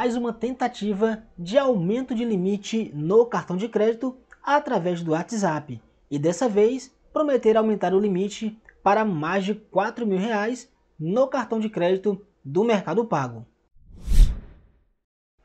mais uma tentativa de aumento de limite no cartão de crédito através do WhatsApp e dessa vez prometer aumentar o limite para mais de 4 mil reais no cartão de crédito do Mercado Pago.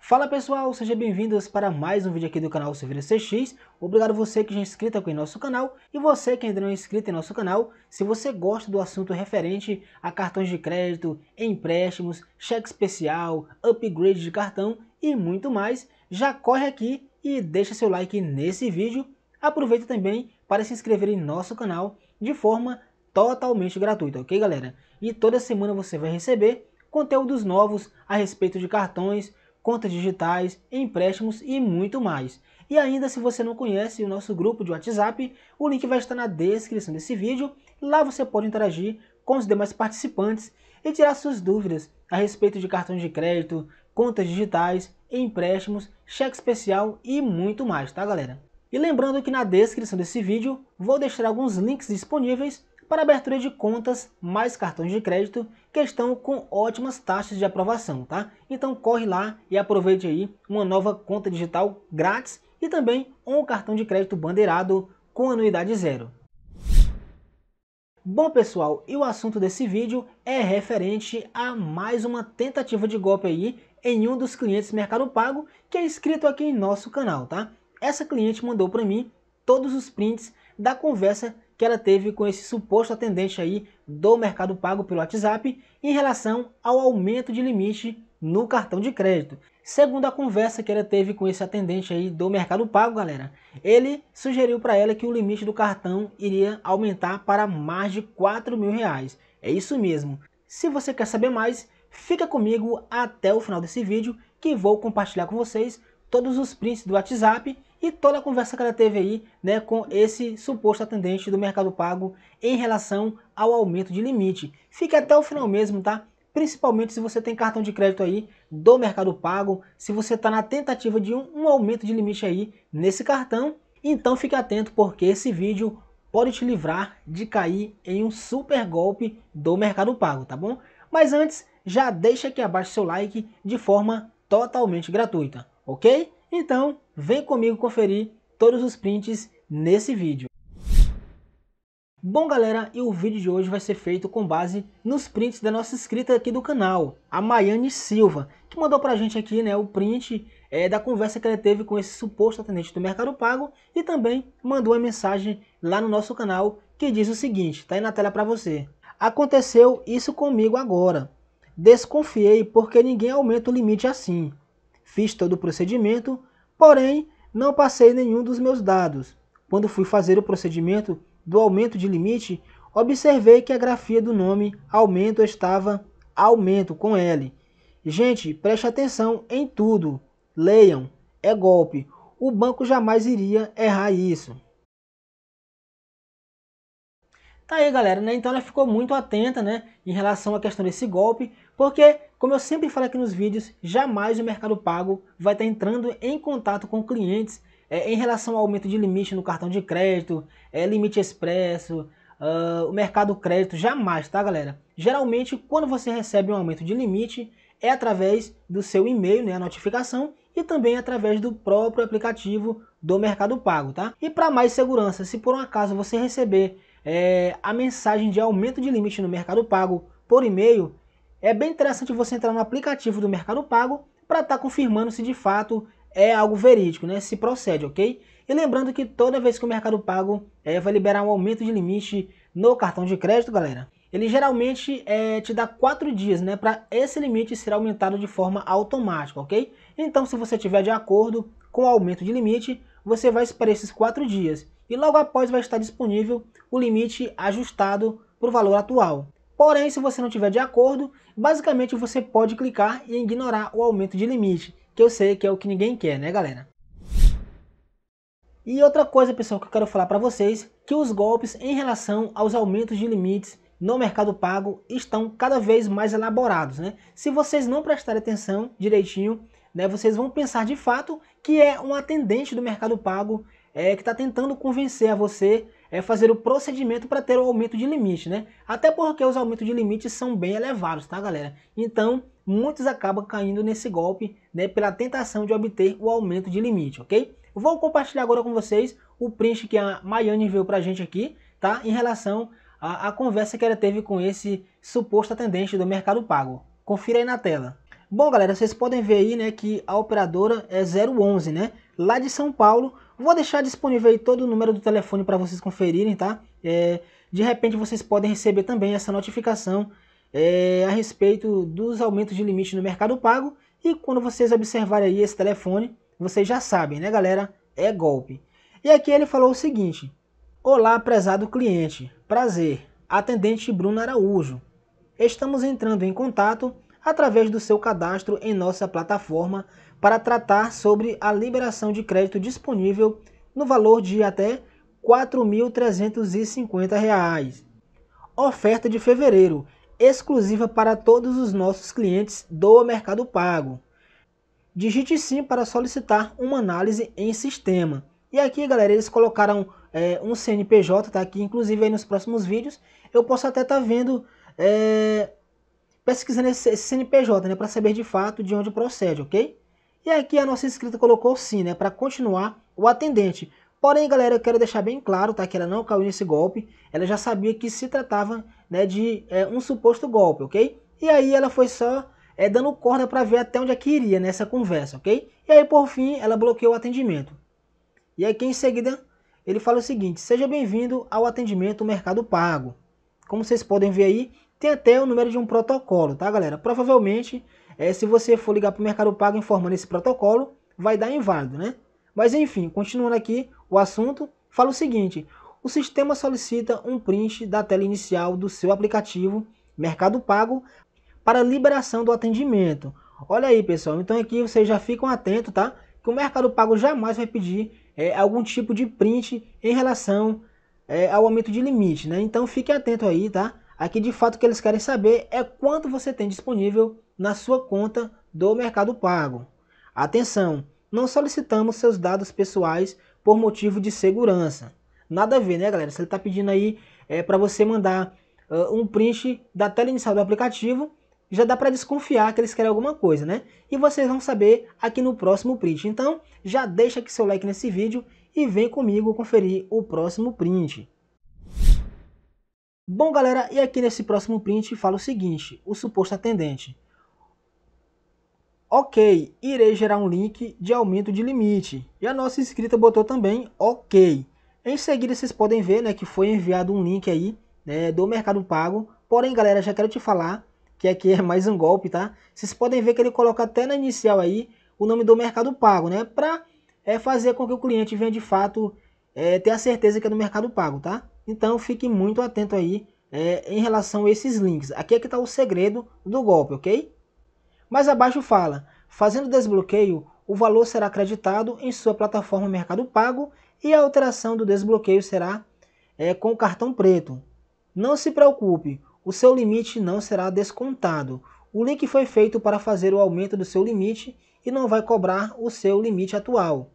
Fala pessoal, sejam bem-vindos para mais um vídeo aqui do canal Silveira CX. Obrigado você que já é inscrito aqui em nosso canal e você que ainda não é inscrito em nosso canal. Se você gosta do assunto referente a cartões de crédito, empréstimos, cheque especial, upgrade de cartão e muito mais, já corre aqui e deixa seu like nesse vídeo. Aproveita também para se inscrever em nosso canal de forma totalmente gratuita, ok galera? E toda semana você vai receber conteúdos novos a respeito de cartões, contas digitais, empréstimos e muito mais. E ainda, se você não conhece o nosso grupo de WhatsApp, o link vai estar na descrição desse vídeo. Lá você pode interagir com os demais participantes e tirar suas dúvidas a respeito de cartões de crédito, contas digitais, empréstimos, cheque especial e muito mais, tá galera? E lembrando que na descrição desse vídeo vou deixar alguns links disponíveis para abertura de contas mais cartões de crédito que estão com ótimas taxas de aprovação, tá? Então corre lá e aproveite aí uma nova conta digital grátis e também um cartão de crédito bandeirado com anuidade zero. Bom pessoal, e o assunto desse vídeo é referente a mais uma tentativa de golpe aí em um dos clientes Mercado Pago que é inscrito aqui em nosso canal, tá? Essa cliente mandou para mim todos os prints da conversa que ela teve com esse suposto atendente aí do Mercado Pago pelo WhatsApp em relação ao aumento de limite no cartão de crédito. Segundo a conversa que ela teve com esse atendente aí do Mercado Pago, galera, ele sugeriu para ela que o limite do cartão iria aumentar para mais de 4 mil reais. É isso mesmo. Se você quer saber mais, fica comigo até o final desse vídeo que vou compartilhar com vocês todos os prints do WhatsApp e toda a conversa que ela teve aí né, com esse suposto atendente do Mercado Pago em relação ao aumento de limite. Fique até o final mesmo, tá? Principalmente se você tem cartão de crédito aí do Mercado Pago, se você está na tentativa de um, um aumento de limite aí nesse cartão, então fique atento porque esse vídeo pode te livrar de cair em um super golpe do Mercado Pago, tá bom? Mas antes, já deixa aqui abaixo seu like de forma totalmente gratuita, ok? Então, vem comigo conferir todos os prints nesse vídeo. Bom galera, e o vídeo de hoje vai ser feito com base nos prints da nossa inscrita aqui do canal, a Maiane Silva, que mandou pra gente aqui né, o print é, da conversa que ela teve com esse suposto atendente do Mercado Pago e também mandou uma mensagem lá no nosso canal que diz o seguinte, tá aí na tela pra você. Aconteceu isso comigo agora. Desconfiei porque ninguém aumenta o limite assim. Fiz todo o procedimento, porém não passei nenhum dos meus dados. Quando fui fazer o procedimento do aumento de limite, observei que a grafia do nome aumento estava aumento com L. Gente, preste atenção em tudo. Leiam, é golpe. O banco jamais iria errar isso. Tá aí, galera, né? Então ela ficou muito atenta, né, em relação à questão desse golpe, porque como eu sempre falo aqui nos vídeos, jamais o Mercado Pago vai estar entrando em contato com clientes é, em relação ao aumento de limite no cartão de crédito, é, limite expresso, uh, o mercado crédito, jamais, tá galera? Geralmente, quando você recebe um aumento de limite, é através do seu e-mail, né, a notificação, e também através do próprio aplicativo do Mercado Pago, tá? E para mais segurança, se por um acaso você receber é, a mensagem de aumento de limite no Mercado Pago por e-mail, é bem interessante você entrar no aplicativo do Mercado Pago para estar tá confirmando se de fato é algo verídico, né? se procede, ok? E lembrando que toda vez que o Mercado Pago é, vai liberar um aumento de limite no cartão de crédito, galera, ele geralmente é, te dá quatro dias né, para esse limite ser aumentado de forma automática, ok? Então, se você tiver de acordo com o aumento de limite, você vai esperar esses quatro dias e logo após vai estar disponível o limite ajustado para o valor atual. Porém, se você não tiver de acordo, basicamente você pode clicar e ignorar o aumento de limite, que eu sei que é o que ninguém quer, né galera? E outra coisa, pessoal, que eu quero falar para vocês, que os golpes em relação aos aumentos de limites no mercado pago estão cada vez mais elaborados, né? Se vocês não prestarem atenção direitinho, né, vocês vão pensar de fato que é um atendente do mercado pago é, que está tentando convencer a você é fazer o procedimento para ter o aumento de limite, né? Até porque os aumentos de limite são bem elevados, tá, galera? Então, muitos acabam caindo nesse golpe, né, pela tentação de obter o aumento de limite, ok? Vou compartilhar agora com vocês o print que a Maiane veio para a gente aqui, tá? Em relação à, à conversa que ela teve com esse suposto atendente do Mercado Pago. Confira aí na tela. Bom, galera, vocês podem ver aí, né, que a operadora é 011, né? Lá de São Paulo, Vou deixar disponível aí todo o número do telefone para vocês conferirem, tá? É, de repente vocês podem receber também essa notificação é, a respeito dos aumentos de limite no Mercado Pago. E quando vocês observarem aí esse telefone, vocês já sabem, né galera? É golpe. E aqui ele falou o seguinte. Olá, prezado cliente. Prazer. Atendente Bruno Araújo. Estamos entrando em contato através do seu cadastro em nossa plataforma para tratar sobre a liberação de crédito disponível no valor de até R$ 4.350. Oferta de fevereiro, exclusiva para todos os nossos clientes do Mercado Pago. Digite sim para solicitar uma análise em sistema. E aqui, galera, eles colocaram é, um CNPJ, tá aqui, inclusive aí nos próximos vídeos, eu posso até estar tá vendo, é, pesquisando esse, esse CNPJ, né, para saber de fato de onde procede, ok? E aqui a nossa inscrita colocou sim, né? Para continuar o atendente. Porém, galera, eu quero deixar bem claro, tá? Que ela não caiu nesse golpe. Ela já sabia que se tratava né, de é, um suposto golpe, ok? E aí ela foi só é, dando corda para ver até onde é que iria nessa conversa, ok? E aí, por fim, ela bloqueou o atendimento. E aqui em seguida, ele fala o seguinte, seja bem-vindo ao atendimento Mercado Pago. Como vocês podem ver aí, tem até o número de um protocolo, tá, galera? Provavelmente é, se você for ligar para o Mercado Pago informando esse protocolo, vai dar inválido, né? Mas enfim, continuando aqui o assunto, fala o seguinte: o sistema solicita um print da tela inicial do seu aplicativo Mercado Pago para liberação do atendimento. Olha aí, pessoal. Então aqui vocês já ficam atentos, tá? Que o Mercado Pago jamais vai pedir é, algum tipo de print em relação é, ao aumento de limite, né? Então fique atento aí, tá? Aqui de fato o que eles querem saber é quanto você tem disponível na sua conta do Mercado Pago. Atenção, não solicitamos seus dados pessoais por motivo de segurança. Nada a ver, né, galera? Se ele está pedindo aí é, para você mandar uh, um print da tela inicial do aplicativo, já dá para desconfiar que eles querem alguma coisa, né? E vocês vão saber aqui no próximo print. Então, já deixa aqui seu like nesse vídeo e vem comigo conferir o próximo print. Bom, galera, e aqui nesse próximo print fala o seguinte, o suposto atendente ok, irei gerar um link de aumento de limite. E a nossa inscrita botou também ok. Em seguida, vocês podem ver né, que foi enviado um link aí né, do Mercado Pago. Porém, galera, já quero te falar que aqui é mais um golpe, tá? Vocês podem ver que ele coloca até na inicial aí o nome do Mercado Pago, né? Para é, fazer com que o cliente venha de fato é, ter a certeza que é do Mercado Pago, tá? Então, fique muito atento aí é, em relação a esses links. Aqui é que está o segredo do golpe, ok? Mas abaixo fala, fazendo desbloqueio, o valor será acreditado em sua plataforma Mercado Pago e a alteração do desbloqueio será é, com o cartão preto. Não se preocupe, o seu limite não será descontado. O link foi feito para fazer o aumento do seu limite e não vai cobrar o seu limite atual.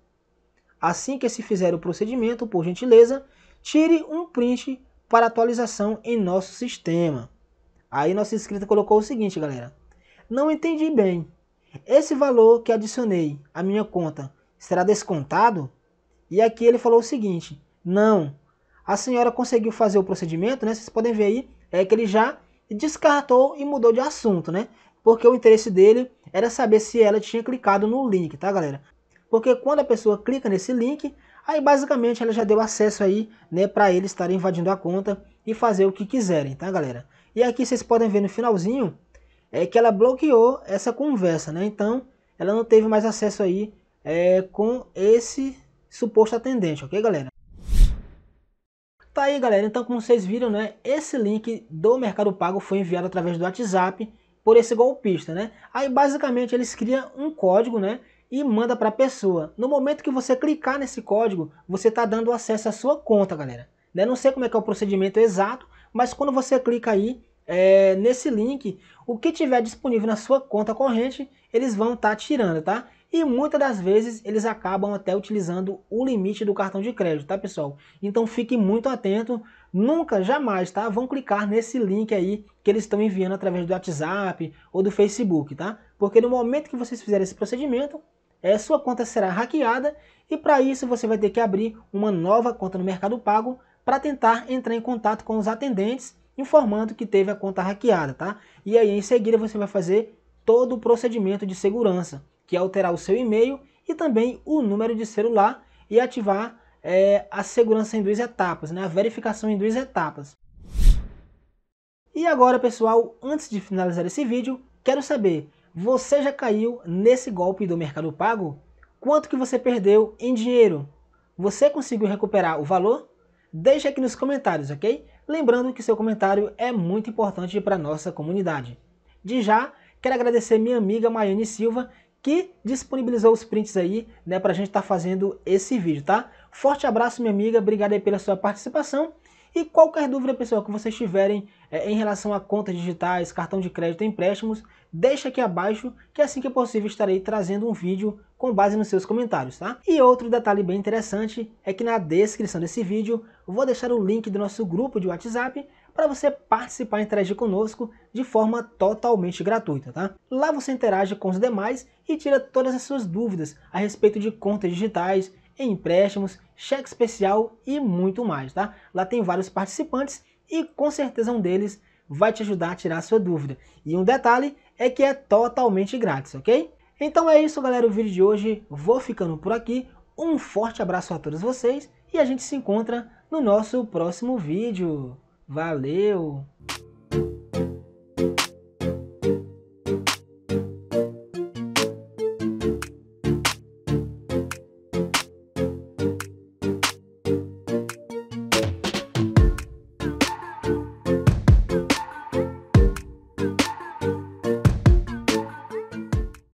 Assim que se fizer o procedimento, por gentileza, tire um print para atualização em nosso sistema. Aí nossa inscrita colocou o seguinte, galera. Não entendi bem. Esse valor que adicionei à minha conta será descontado? E aqui ele falou o seguinte: não, a senhora conseguiu fazer o procedimento, né? Vocês podem ver aí, é que ele já descartou e mudou de assunto, né? Porque o interesse dele era saber se ela tinha clicado no link, tá, galera? Porque quando a pessoa clica nesse link, aí basicamente ela já deu acesso aí, né, para ele estar invadindo a conta e fazer o que quiserem, tá, galera? E aqui vocês podem ver no finalzinho é que ela bloqueou essa conversa, né? Então, ela não teve mais acesso aí é, com esse suposto atendente, ok, galera? Tá aí, galera. Então, como vocês viram, né? Esse link do Mercado Pago foi enviado através do WhatsApp por esse golpista, né? Aí, basicamente, eles criam um código, né? E manda para a pessoa. No momento que você clicar nesse código, você está dando acesso à sua conta, galera. Né? Não sei como é que é o procedimento exato, mas quando você clica aí, é, nesse link, o que tiver disponível na sua conta corrente, eles vão estar tá tirando, tá? E muitas das vezes eles acabam até utilizando o limite do cartão de crédito, tá pessoal? Então fique muito atento, nunca, jamais, tá? Vão clicar nesse link aí que eles estão enviando através do WhatsApp ou do Facebook, tá? Porque no momento que vocês fizerem esse procedimento, é, sua conta será hackeada e para isso você vai ter que abrir uma nova conta no Mercado Pago para tentar entrar em contato com os atendentes informando que teve a conta hackeada, tá? E aí em seguida você vai fazer todo o procedimento de segurança, que é alterar o seu e-mail e também o número de celular e ativar é, a segurança em duas etapas, né? a verificação em duas etapas. E agora pessoal, antes de finalizar esse vídeo, quero saber, você já caiu nesse golpe do Mercado Pago? Quanto que você perdeu em dinheiro? Você conseguiu recuperar o valor? Deixa aqui nos comentários, ok? Lembrando que seu comentário é muito importante para a nossa comunidade. De já, quero agradecer minha amiga Maiane Silva, que disponibilizou os prints aí, né, para a gente estar tá fazendo esse vídeo, tá? Forte abraço, minha amiga, obrigado aí pela sua participação. E qualquer dúvida, pessoal, que vocês tiverem é, em relação a contas digitais, cartão de crédito, empréstimos, deixa aqui abaixo, que assim que é possível estarei trazendo um vídeo com base nos seus comentários, tá? E outro detalhe bem interessante é que na descrição desse vídeo vou deixar o link do nosso grupo de WhatsApp para você participar e interagir conosco de forma totalmente gratuita, tá? Lá você interage com os demais e tira todas as suas dúvidas a respeito de contas digitais, empréstimos, cheque especial e muito mais, tá? Lá tem vários participantes e com certeza um deles vai te ajudar a tirar sua dúvida. E um detalhe é que é totalmente grátis, ok? Então é isso, galera, o vídeo de hoje. Vou ficando por aqui. Um forte abraço a todos vocês e a gente se encontra no nosso próximo vídeo. Valeu!